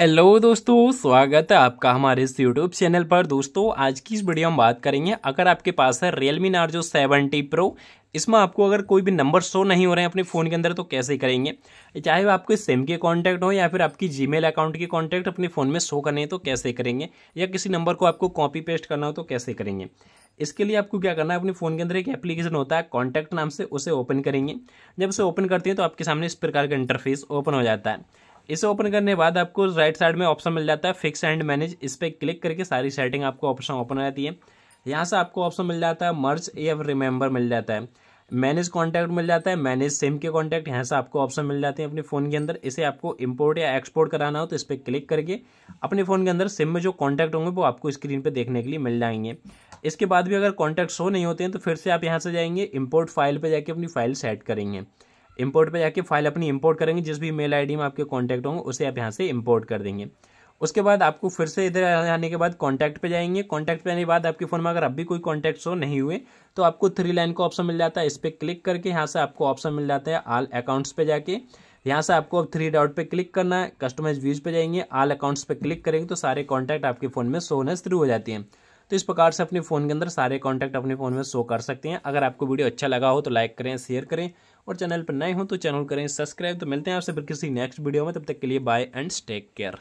hello दोस्तों स्वागत है आपका हमारे इस यूट्यूब चैनल पर दोस्तों आज की इस वीडियो में बात करेंगे अगर आपके पास है रियलमी नार्जो सेवेंटी प्रो इसमें आपको अगर कोई भी नंबर शो नहीं हो रहे हैं अपने फ़ोन के अंदर तो कैसे करेंगे चाहे वो आपके सिम के कॉन्टैक्ट हो या फिर आपकी जीमेल अकाउंट के कॉन्टैक्ट अपने फ़ोन में शो करने हैं तो कैसे करेंगे या किसी नंबर को आपको कॉपी पेस्ट करना हो तो कैसे करेंगे इसके लिए आपको क्या करना है अपने फ़ोन के अंदर एक एप्लीकेशन होता है कॉन्टैक्ट नाम से उसे ओपन करेंगे जब उसे ओपन करते हैं तो आपके सामने इस प्रकार का इंटरफेस ओपन हो जाता है इसे ओपन करने बाद आपको राइट साइड में ऑप्शन मिल जाता है फिक्स एंड मैनेज इस पर क्लिक करके सारी सेटिंग आपको ऑप्शन ओपन रहती है यहाँ से आपको ऑप्शन मिल जाता है मर्ज या रिमेंबर मिल जाता है मैनेज कॉन्टैक्ट मिल जाता है मैनेज सिम के कॉन्टैक्ट यहाँ से आपको ऑप्शन मिल जाते हैं अपने फ़ोन के अंदर इसे आपको इंपोर्ट या एक्सपोर्ट कराना हो तो इस पर क्लिक करके अपने फ़ोन के अंदर सिम में जो कॉन्टैक्ट होंगे वो आपको स्क्रीन पर देखने के लिए मिल जाएंगे इसके बाद भी अगर कॉन्टैक्ट शो नहीं होते हैं तो फिर से आप यहाँ से जाएंगे इम्पोर्ट फाइल पर जाके अपनी फाइल सेट करेंगे इंपोर्ट पे जाके फाइल अपनी इंपोर्ट करेंगे जिस भी मेल आईडी में आपके कॉन्टैक्ट होंगे उसे आप यहाँ से इंपोर्ट कर देंगे उसके बाद आपको फिर से इधर आने के बाद कॉन्टैक्ट पे जाएंगे कॉन्टैक्ट पे आने के बाद आपके फ़ोन में अगर अब भी कोई कॉन्टैक्ट हो नहीं हुए तो आपको थ्री लाइन का ऑप्शन मिल जाता है इस पर क्लिक करके यहाँ से आपको ऑप्शन मिल जाता है आल अकाउंट्स पे जाके यहाँ से आपको अब थ्री डॉट पे क्लिक करना है कस्टमाइज व्यूज पे जाएंगे आल अकाउंट्स पे क्लिक करेंगे तो सारे कॉन्टैक्ट आपके फ़ोन में शो शुरू हो जाती हैं तो इस प्रकार से अपने फ़ोन के अंदर सारे कॉन्टैक्ट अपने फ़ोन में शो कर सकते हैं अगर आपको वीडियो अच्छा लगा हो तो लाइक करें शेयर करें और चैनल पर नए हो तो चैनल करें सब्सक्राइब तो मिलते हैं आपसे फिर किसी नेक्स्ट वीडियो में तब तक के लिए बाय एंड टेक केयर